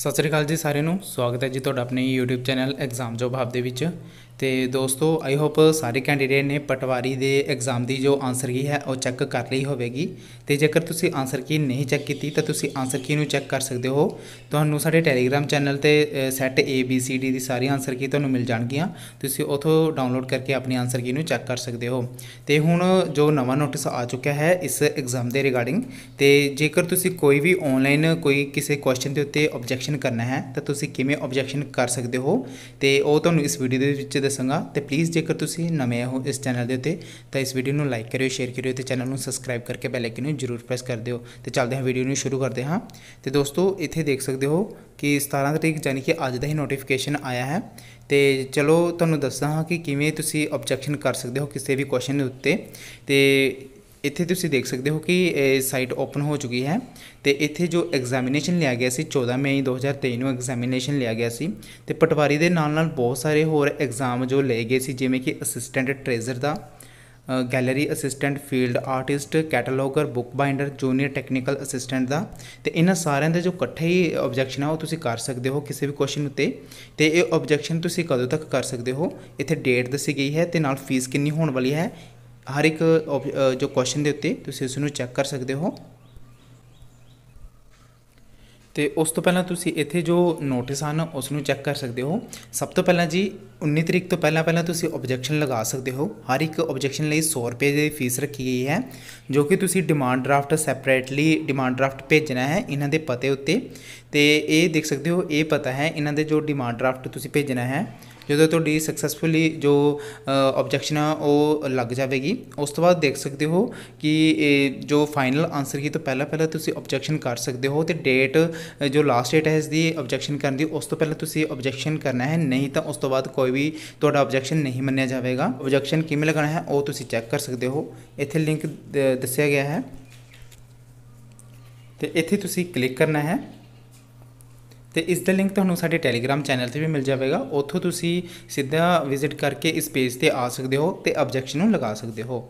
ਸਤਿ ਸ੍ਰੀ ਅਕਾਲ ਜੀ ਸਾਰਿਆਂ ਨੂੰ ਸਵਾਗਤ ਹੈ ਜੀ ਤੁਹਾਡਾ ਆਪਣੇ YouTube channel exam job hub ਦੇ ਵਿੱਚ ਤੇ ਦੋਸਤੋ ਆਈ ਹੋਪ ਸਾਰੇ ਕੈਂਡੀਡੇਟ ਨੇ ਪਟਵਾਰੀ ਦੇ ਐਗਜ਼ਾਮ ਦੀ ਜੋ ਆਨਸਰ ਕੀ ਹੈ ਉਹ ਚੈੱਕ ਕਰ ਲਈ ਹੋਵੇਗੀ ਤੇ ਜੇਕਰ ਤੁਸੀਂ ਆਨਸਰ ਕੀ ਨਹੀਂ ਚੈੱਕ ਕੀਤੀ ਤਾਂ ਤੁਸੀਂ ਆਨਸਰ ਕੀ ਨੂੰ ਚੈੱਕ ਕਰ ਸਕਦੇ ਹੋ ਤੁਹਾਨੂੰ ਸਾਡੇ ਟੈਲੀਗ੍ਰam ਚੈਨਲ ਤੇ set A B C D ਦੀ ਸਾਰੀ ਆਨਸਰ ਕੀ ਤੁਹਾਨੂੰ ਮਿਲ ਜਾਣਗੀਆਂ ਤੁਸੀਂ ਉਥੋਂ ਡਾਊਨਲੋਡ ਕਰਕੇ ਆਪਣੀ ਆਨਸਰ ਕੀ ਨੂੰ ਚੈੱਕ ਕਰ ਸਕਦੇ ਹੋ ਤੇ ਹੁਣ ਜੋ ਨਵਾਂ ਨੋਟਿਸ ਆ ਚੁੱਕਿਆ ਹੈ ਇਸ ਐਗਜ਼ਾਮ ਦੇ ਰਿਗਾਰਡਿੰਗ ਤੇ ਜੇਕਰ ਤੁਸੀਂ ਕੋਈ ਵੀ ਆਨਲਾਈਨ ਕੋਈ ਕਿਸੇ ਕੁਐਸਚਨ ਦੇ ਉੱਤੇ ਆਬਜੈਕਸ਼ਨ ਕਰਨਾ ਹੈ ਤਾਂ ਤੁਸੀਂ ਕਿਵੇਂ ਆਬਜੈਕਸ਼ਨ ਕਰ ਸਕਦੇ ਹੋ ਤੇ ਉਹ ਤੁਹਾਨੂੰ ਇਸ ਵੀਡੀਓ ਦੇ ਵਿੱਚ ਦੱਸਾਂਗਾ ਤੇ ਪਲੀਜ਼ ਜੇਕਰ ਤੁਸੀਂ ਨਵੇਂ ਹੋ ਇਸ ਚੈਨਲ ਦੇ ਉੱਤੇ ਤਾਂ ਇਸ ਵੀਡੀਓ ਨੂੰ ਲਾਈਕ ਕਰਿਓ ਸ਼ੇਅਰ ਕਰਿਓ ਤੇ ਚੈਨਲ ਨੂੰ ਸਬਸਕ੍ਰਾਈਬ ਕਰਕੇ ਬੈਲ ਆਈਕਨ ਨੂੰ ਜਰੂਰ ਪ੍ਰੈਸ ਕਰ ਦਿਓ ਤੇ ਚੱਲਦੇ ਹਾਂ ਵੀਡੀਓ ਨੂੰ ਸ਼ੁਰੂ ਕਰਦੇ ਹਾਂ ਤੇ ਦੋਸਤੋ ਇੱਥੇ ਦੇਖ ਸਕਦੇ ਹੋ ਕਿ 17 ਤਰੀਕ ਯਾਨੀ ਕਿ ਅੱਜ ਦਾ ਹੀ ਨੋਟੀਫਿਕੇਸ਼ਨ ਆਇਆ ਹੈ ਤੇ ਚਲੋ ਤੁਹਾਨੂੰ ਦੱਸਦਾ ਹਾਂ ਕਿ ਕਿਵੇਂ ਤੁਸੀਂ ਆਬਜੈਕਸ਼ਨ ਕਰ ਸਕਦੇ ਹੋ ਕਿਸੇ ਵੀ ਕੁਐਸਚਨ ਦੇ ਉੱਤੇ ਤੇ ਇੱਥੇ ਤੁਸੀਂ ਦੇਖ ਸਕਦੇ ਹੋ ਕਿ ਸਾਈਟ ਓਪਨ ਹੋ ਚੁੱਕੀ ਹੈ ਤੇ ਇੱਥੇ ਜੋ ਐਗਜ਼ਾਮੀਨੇਸ਼ਨ ਲਿਆ ਗਿਆ ਸੀ 14 ਮਈ 2023 ਨੂੰ ਐਗਜ਼ਾਮੀਨੇਸ਼ਨ ਲਿਆ ਗਿਆ ਸੀ ਤੇ ਪਟਵਾਰੀ ਦੇ ਨਾਲ ਨਾਲ ਬਹੁਤ ਸਾਰੇ ਹੋਰ ਐਗਜ਼ਾਮ ਜੋ ਲਏ ਗਏ ਸੀ ਜਿਵੇਂ ਕਿ ਅਸਿਸਟੈਂਟ ਟ੍ਰੇਜ਼ਰ ਦਾ gallery assistant field artist cataloguer book binder junior technical assistant ਦਾ ਤੇ ਇਹਨਾਂ ਸਾਰਿਆਂ ਦਾ ਜੋ ਇਕੱਠੇ ਹੀ ਆਬਜੈਕਸ਼ਨ ਆ ਉਹ ਤੁਸੀਂ ਕਰ ਸਕਦੇ ਹੋ ਕਿਸੇ ਵੀ ਕੁਐਸਚਨ ਉੱਤੇ ਤੇ ਇਹ ਆਬਜੈਕਸ਼ਨ ਤੁਸੀਂ ਕਦੋਂ ਤੱਕ ਕਰ ਸਕਦੇ ਹੋ ਇੱਥੇ ਡੇਟ ਦੱਸੀ ਗਈ ਹੈ ਤੇ ਨਾਲ ਫੀਸ ਕਿੰਨੀ ਹੋਣ ਵਾਲੀ ਹੈ ਹਰ ਇੱਕ ਜੋ ਕੁਐਸਚਨ ਦੇ ਉੱਤੇ ਤੁਸੀਂ ਇਸ ਨੂੰ ਚੈੱਕ ਕਰ ਸਕਦੇ ਹੋ ਤੇ ਉਸ ਤੋਂ ਪਹਿਲਾਂ ਤੁਸੀਂ ਇੱਥੇ ਜੋ ਨੋਟਿਸ ਹਨ ਉਸ ਨੂੰ ਚੈੱਕ ਕਰ ਸਕਦੇ ਹੋ ਸਭ ਤੋਂ ਪਹਿਲਾਂ ਜੀ 19 ਤਰੀਕ ਤੋਂ ਪਹਿਲਾਂ ਪਹਿਲਾਂ ਤੁਸੀਂ ਆਬਜੈਕਸ਼ਨ ਲਗਾ ਸਕਦੇ ਹੋ ਹਰ ਇੱਕ ਆਬਜੈਕਸ਼ਨ ਲਈ 100 ਰੁਪਏ ਦੀ ਫੀਸ ਰੱਖੀ ਗਈ ਹੈ ਜੋ ਕਿ ਤੁਸੀਂ demand draft separately demand draft ਭੇਜਣਾ ਹੈ ਇਹਨਾਂ ਦੇ ਪਤੇ ਉੱਤੇ ਤੇ ਇਹ ਦੇਖ ਸਕਦੇ ਹੋ ਇਹ ਪਤਾ ਹੈ ਇਹਨਾਂ ਦੇ ਜੋ ਡਿਮਾਂਡ ਡਰਾਫਟ ਤੁਸੀਂ ਭੇਜਣਾ ਹੈ ਜਦੋਂ ਤੁਹਾਡੀ ਸਕਸੈਸਫੁਲੀ ਜੋ ਆਬਜੈਕਸ਼ਨ ਆ ਉਹ ਲੱਗ ਜਾਵੇਗੀ ਉਸ ਤੋਂ ਬਾਅਦ ਦੇਖ ਸਕਦੇ ਹੋ ਕਿ ਜੋ ਫਾਈਨਲ ਆਨਸਰ ਹੀ ਤੋਂ ਪਹਿਲਾਂ ਪਹਿਲਾਂ ਤੁਸੀਂ ਆਬਜੈਕਸ਼ਨ ਕਰ ਸਕਦੇ ਹੋ ਤੇ ਡੇਟ ਜੋ ਲਾਸਟ ਡੇਟ ਹੈ ਇਸ ਦੀ ਆਬਜੈਕਸ਼ਨ ਕਰਨ ਦੀ ਉਸ ਤੋਂ ਪਹਿਲਾਂ ਤੁਸੀਂ ਆਬਜੈਕਸ਼ਨ ਕਰਨਾ ਹੈ ਨਹੀਂ ਤਾਂ ਉਸ ਤੋਂ ਬਾਅਦ ਕੋਈ ਵੀ ਤੁਹਾਡਾ ਆਬਜੈਕਸ਼ਨ ਨਹੀਂ ਮੰਨਿਆ ਜਾਵੇਗਾ ਆਬਜੈਕਸ਼ਨ ਕਿਵੇਂ ਲਗਾਉਣਾ ਹੈ ਉਹ ਤੁਸੀਂ ਚੈੱਕ ਕਰ ਸਕਦੇ ਹੋ ਇੱਥੇ ਲਿੰਕ ਦੱਸਿਆ ਗਿਆ ਹੈ ਤੇ ਇੱਥੇ ਤੁਸੀਂ ਕਲਿੱਕ ਕਰਨਾ ਹੈ ਤੇ ਇਸ ਦਾ ਲਿੰਕ ਤੁਹਾਨੂੰ ਸਾਡੇ ਟੈਲੀਗ੍ਰam ਚੈਨਲ ਤੇ ਵੀ ਮਿਲ ਜਾਵੇਗਾ ਉੱਥੋਂ ਤੁਸੀਂ ਸਿੱਧਾ ਵਿਜ਼ਿਟ ਕਰਕੇ ਇਸ ਪੇਜ ਤੇ ਆ ਸਕਦੇ ਹੋ ਤੇ ਆਬਜੈਕਸ਼ਨ ਨੂੰ ਲਗਾ ਸਕਦੇ ਹੋ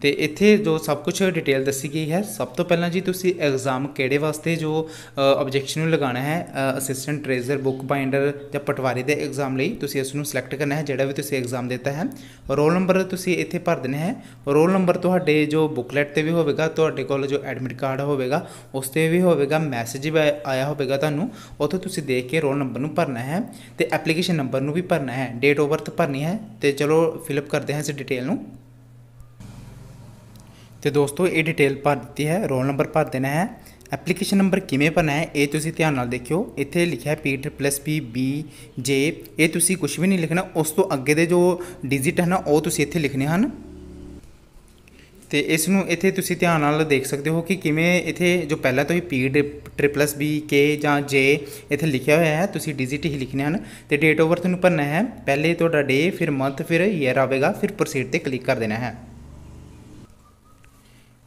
ਤੇ ਇੱਥੇ ਜੋ ਸਭ ਕੁਝ ਡਿਟੇਲ ਦੱਸੀ ਗਈ ਹੈ ਸਭ ਤੋਂ ਪਹਿਲਾਂ ਜੀ ਤੁਸੀਂ ਐਗਜ਼ਾਮ ਕਿਹੜੇ ਵਾਸਤੇ ਜੋ ਆਬਜੈਕਸ਼ਨ ਨੂੰ ਲਗਾਣਾ ਹੈ ਅਸਿਸਟੈਂਟ ਟ੍ਰੇਜ਼ਰ ਬੁੱਕ ਬਾਈਂਡਰ ਜਾਂ ਪਟਵਾਰੀ ਦੇ ਐਗਜ਼ਾਮ ਲਈ ਤੁਸੀਂ ਇਸ ਨੂੰ ਸਿਲੈਕਟ ਕਰਨਾ ਹੈ ਜਿਹੜਾ ਵੀ ਤੁਸੀਂ ਐਗਜ਼ਾਮ ਦਿੱਤਾ ਹੈ ਰੋਲ ਨੰਬਰ ਤੁਸੀਂ ਇੱਥੇ ਭਰ ਦੇਣਾ ਹੈ ਰੋਲ ਨੰਬਰ ਤੁਹਾਡੇ ਜੋ ਬੁਕਲੈਟ ਤੇ ਵੀ ਹੋਵੇਗਾ ਤੁਹਾਡੇ ਕੋਲ ਜੋ ਐਡਮਿਟ ਕਾਰਡ ਹੋਵੇਗਾ ਉਸ ਤੇ ਵੀ ਹੋਵੇਗਾ ਮੈਸੇਜ ਵੀ ਆਇਆ ਹੋਵੇਗਾ ਤੁਹਾਨੂੰ ਉੱਥੇ ਤੁਸੀਂ ਦੇਖ ਕੇ ਰੋਲ ਨੰਬਰ ਨੂੰ ਭਰਨਾ ਹੈ ਤੇ ਐਪਲੀਕੇਸ਼ਨ ਨੰਬਰ ਨੂੰ ਵੀ ਭਰਨਾ ਹੈ ਡੇਟ ਆਫ ਬਰਥ ਭਰਨੀ ਹੈ ਤੇ ਚਲੋ ਫਿਲਅਪ ਕਰਦੇ ਹਾਂ ਇਸ ਡਿਟੇਲ ਨੂੰ ਤੇ ਦੋਸਤੋ ਇਹ ਡਿਟੇਲ ਭਰ ਦਿੱਤੀ ਹੈ ਰੋਲ ਨੰਬਰ ਭਰ ਦੇਣਾ ਹੈ ਐਪਲੀਕੇਸ਼ਨ ਨੰਬਰ ਕਿਵੇਂ ਭਰਨਾ ਹੈ ਇਹ ਤੁਸੀਂ ਧਿਆਨ ਨਾਲ ਦੇਖਿਓ ਇੱਥੇ ਲਿਖਿਆ ਹੈ ਪਲੱਸ ਪੀ ਬੀ ਜੇ ਇਹ ਤੁਸੀਂ ਕੁਝ ਵੀ ਨਹੀਂ ਲਿਖਣਾ ਉਸ ਤੋਂ ਅੱਗੇ ਦੇ ਜੋ ਡਿਜੀਟ ਹਨ ਉਹ ਤੁਸੀਂ ਇੱਥੇ ਲਿਖਨੇ ਹਨ ਤੇ ਇਸ ਨੂੰ ਇੱਥੇ ਤੁਸੀਂ ਧਿਆਨ ਨਾਲ ਦੇਖ ਸਕਦੇ ਹੋ ਕਿ ਕਿਵੇਂ ਇੱਥੇ ਜੋ ਪਹਿਲਾਂ ਤੋਂ ਹੀ ਪੀ ਟ੍ਰਿਪਲਸ ਬੀ ਕੇ ਜਾਂ ਜੇ ਇੱਥੇ ਲਿਖਿਆ ਹੋਇਆ ਹੈ ਤੁਸੀਂ ਡਿਜੀਟ ਹੀ ਲਿਖਨੇ ਹਨ ਤੇ ਡੇਟ ਓਵਰ ਤੁਹਾਨੂੰ ਭਰਨਾ ਹੈ ਪਹਿਲੇ ਤੁਹਾਡਾ ਡੇ ਫਿਰ ਮੰਥ ਫਿਰ ਈਅਰ ਆਵੇਗਾ ਫਿਰ ਪ੍ਰੋਸੀਡ ਤੇ ਕਲਿੱਕ ਕਰ ਦੇਣਾ ਹੈ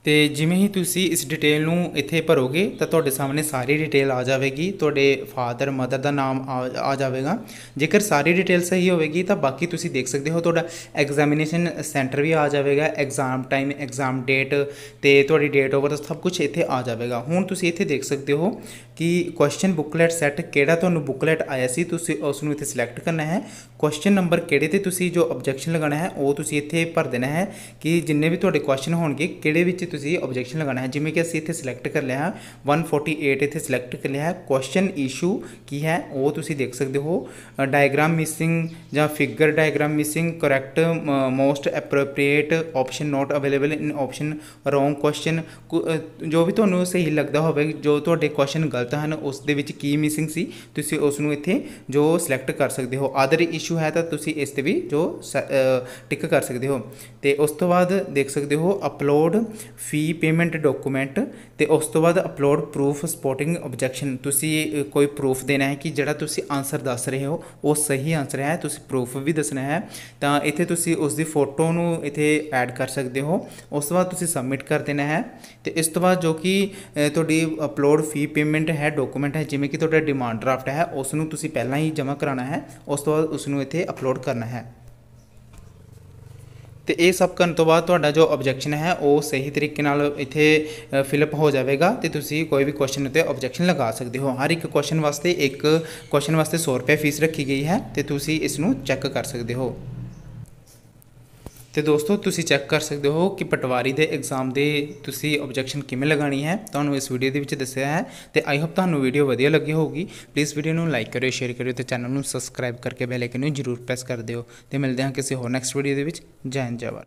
ਤੇ ਜਿਵੇਂ ਹੀ ਤੁਸੀਂ ਇਸ ਡਿਟੇਲ ਨੂੰ ਇੱਥੇ ਭਰੋਗੇ ਤਾਂ ਤੁਹਾਡੇ ਸਾਹਮਣੇ ਸਾਰੀ ਡਿਟੇਲ ਆ ਜਾਵੇਗੀ ਤੁਹਾਡੇ ਫਾਦਰ ਮਦਰ ਦਾ ਨਾਮ ਆ ਜਾਵੇਗਾ ਜੇਕਰ ਸਾਰੀ ਡਿਟੇਲ ਸਹੀ ਹੋਵੇਗੀ ਤਾਂ ਬਾਕੀ ਤੁਸੀਂ ਦੇਖ ਸਕਦੇ ਹੋ ਤੁਹਾਡਾ ਐਗਜ਼ਾਮੀਨੇਸ਼ਨ ਸੈਂਟਰ ਵੀ ਆ ਜਾਵੇਗਾ ਐਗਜ਼ਾਮ ਟਾਈਮ ਐਗਜ਼ਾਮ ਡੇਟ ਤੇ ਤੁਹਾਡੀ ਡੇਟ ਓਵਰ ਸਭ ਕੁਝ ਇੱਥੇ ਆ ਜਾਵੇਗਾ ਹੁਣ ਤੁਸੀਂ ਇੱਥੇ ਦੇਖ ਸਕਦੇ ਹੋ ਕਿ ਕੁਐਸਚਨ ਬੁੱਕਲੇਟ ਸੈੱਟ ਕਿਹੜਾ ਤੁਹਾਨੂੰ ਬੁੱਕਲੇਟ ਆਇਆ ਸੀ ਤੁਸੀਂ ਉਸ ਨੂੰ ਇੱਥੇ ਸਿਲੈਕਟ ਕਰਨਾ ਹੈ ਕੁਐਸਚਨ ਨੰਬਰ ਕਿਹੜੇ ਤੇ ਤੁਸੀਂ ਜੋ ਆਬਜੈਕਸ਼ਨ ਲਗਾਉਣਾ ਹੈ ਉਹ ਤੁਸੀਂ ਇੱਥੇ ਭਰ ਦੇਣਾ ਹੈ ਕਿ ਜਿੰਨੇ ਵੀ ਤੁਹਾਡੇ ਕੁਐਸਚਨ ਹੋਣਗੇ ਕਿਹੜੇ ਵਿੱਚ ਤੁਸੀਂ ਆਬਜੈਕਸ਼ਨ ਲਗਾਣਾ ਹੈ ਜਿਵੇਂ ਕਿ ਅਸੀਂ ਇੱਥੇ ਸਿਲੈਕਟ ਕਰ ਲਿਆ 148 ਇੱਥੇ ਸਿਲੈਕਟ ਕਰ ਲਿਆ ਹੈ ਕੁਐਸਚਨ ਇਸ਼ੂ ਕੀ ਹੈ ਉਹ ਤੁਸੀਂ ਦੇਖ ਸਕਦੇ ਹੋ ਡਾਇਗ੍ਰਾਮ ਮਿਸਿੰਗ ਜਾਂ figure diagram missing correct most appropriate option not available in option wrong question ਜੋ ਵੀ ਤੁਹਾਨੂੰ ਸਹੀ ਲੱਗਦਾ ਹੋਵੇ ਜੋ ਤੁਹਾਡੇ ਕੁਐਸਚਨ ਗਲਤ ਹਨ ਉਸ ਦੇ ਵਿੱਚ ਕੀ ਮਿਸਿੰਗ ਸੀ ਤੁਸੀਂ ਉਸ ਨੂੰ ਇੱਥੇ ਜੋ ਸਿਲੈਕਟ ਕਰ ਸਕਦੇ ਹੋ ਆਦਰ ਇਸ਼ੂ ਹੈ ਤਾਂ ਤੁਸੀਂ ਇਸ ਤੇ ਵੀ ਜੋ ਟਿਕ ਕਰ ਸਕਦੇ ਹੋ ਤੇ ਉਸ ਤੋਂ ਬਾਅਦ ਦੇਖ ਸਕਦੇ ਹੋ ਅਪਲੋਡ ਫੀ ਪੇਮੈਂਟ ਡਾਕੂਮੈਂਟ ਤੇ ਉਸ ਤੋਂ ਬਾਅਦ ਅਪਲੋਡ ਪ੍ਰੂਫ ਸਪੋਰਟਿੰਗ ਆਬਜੈਕਸ਼ਨ ਤੁਸੀਂ ਕੋਈ ਪ੍ਰੂਫ ਦੇਣਾ ਹੈ ਕਿ ਜਿਹੜਾ ਤੁਸੀਂ ਆਨਸਰ ਦੱਸ ਰਹੇ ਹੋ ਉਹ ਸਹੀ ਆਨਸਰ ਹੈ ਤੁਸੀਂ ਪ੍ਰੂਫ ਵੀ ਦੱਸਣਾ ਹੈ ਤਾਂ ਇੱਥੇ ਤੁਸੀਂ ਉਸ ਦੀ ਫੋਟੋ ਨੂੰ ਇੱਥੇ ਐਡ ਕਰ ਸਕਦੇ ਹੋ ਉਸ ਤੋਂ ਬਾਅਦ ਤੁਸੀਂ ਸਬਮਿਟ ਕਰ ਦੇਣਾ ਹੈ ਤੇ ਇਸ ਤੋਂ ਬਾਅਦ ਜੋ ਕਿ ਤੁਹਾਡੀ ਅਪਲੋਡ ਫੀ ਪੇਮੈਂਟ ਹੈ ਡਾਕੂਮੈਂਟ ਹੈ ਜਿਵੇਂ ਕਿ ਤੁਹਾਡਾ ਡਿਮਾਂਡ ਡਰਾਫਟ ਹੈ ਉਸ ਨੂੰ ਤੁਸੀਂ ਪਹਿਲਾਂ ਹੀ ਜਮ੍ਹਾਂ ਕਰਾਉਣਾ ਹੈ ਉਸ ਤੋਂ ਬਾਅਦ ਉਸ ਨੂੰ ਇੱਥੇ ਅਪਲੋਡ ਕਰਨਾ ਹੈ ਤੇ ਇਹ ਸਭ ਕਰਨ ਤੋਂ ਬਾਅਦ ਤੁਹਾਡਾ ਜੋ ਆਬਜੈਕਸ਼ਨ ਹੈ ਉਹ ਸਹੀ ਤਰੀਕੇ ਨਾਲ ਇੱਥੇ ਫਿਲਪ ਹੋ ਜਾਵੇਗਾ ਤੇ ਤੁਸੀਂ ਕੋਈ ਵੀ ਕੁਐਸਚਨ ਉੱਤੇ ਆਬਜੈਕਸ਼ਨ ਲਗਾ ਸਕਦੇ ਹੋ ਹਰ ਇੱਕ ਕੁਐਸਚਨ ਵਾਸਤੇ ਇੱਕ ਕੁਐਸਚਨ ਵਾਸਤੇ 100 ਰੁਪਏ ਫੀਸ ਰੱਖੀ ਗਈ ਹੈ ਤੇ ਤੁਸੀਂ ਇਸ ਨੂੰ ਚੈੱਕ ਕਰ ਸਕਦੇ ਹੋ ਤੇ ਦੋਸਤੋ ਤੁਸੀਂ ਚੈੱਕ ਕਰ ਸਕਦੇ ਹੋ ਕਿ ਪਟਵਾਰੀ ਦੇ ਐਗਜ਼ਾਮ ਦੇ ਤੁਸੀਂ ਆਬਜੈਕਸ਼ਨ ਕਿਵੇਂ ਲਗਾਣੀ ਹੈ ਤੁਹਾਨੂੰ ਇਸ ਵੀਡੀਓ ਦੇ ਵਿੱਚ ਦੱਸਿਆ ਹੈ ਤੇ ਆਈ ਹੋਪ ਤੁਹਾਨੂੰ ਵੀਡੀਓ ਵਧੀਆ ਲੱਗੀ ਹੋਊਗੀ ਪਲੀਜ਼ ਵੀਡੀਓ ਨੂੰ ਲਾਈਕ ਕਰਿਓ ਸ਼ੇਅਰ ਕਰਿਓ ਤੇ ਚੈਨਲ ਨੂੰ ਸਬਸਕ੍ਰਾਈਬ ਕਰਕੇ ਬੈਲ ਆਈਕਨ ਨੂੰ ਜਰੂਰ ਪ੍ਰੈਸ ਕਰ ਦਿਓ ਤੇ ਮਿਲਦੇ ਹਾਂ ਕਿਸੇ ਹੋਰ ਨੈਕਸਟ ਵੀਡੀਓ ਦੇ ਵਿੱਚ ਜੈਨ ਹਿੰਦ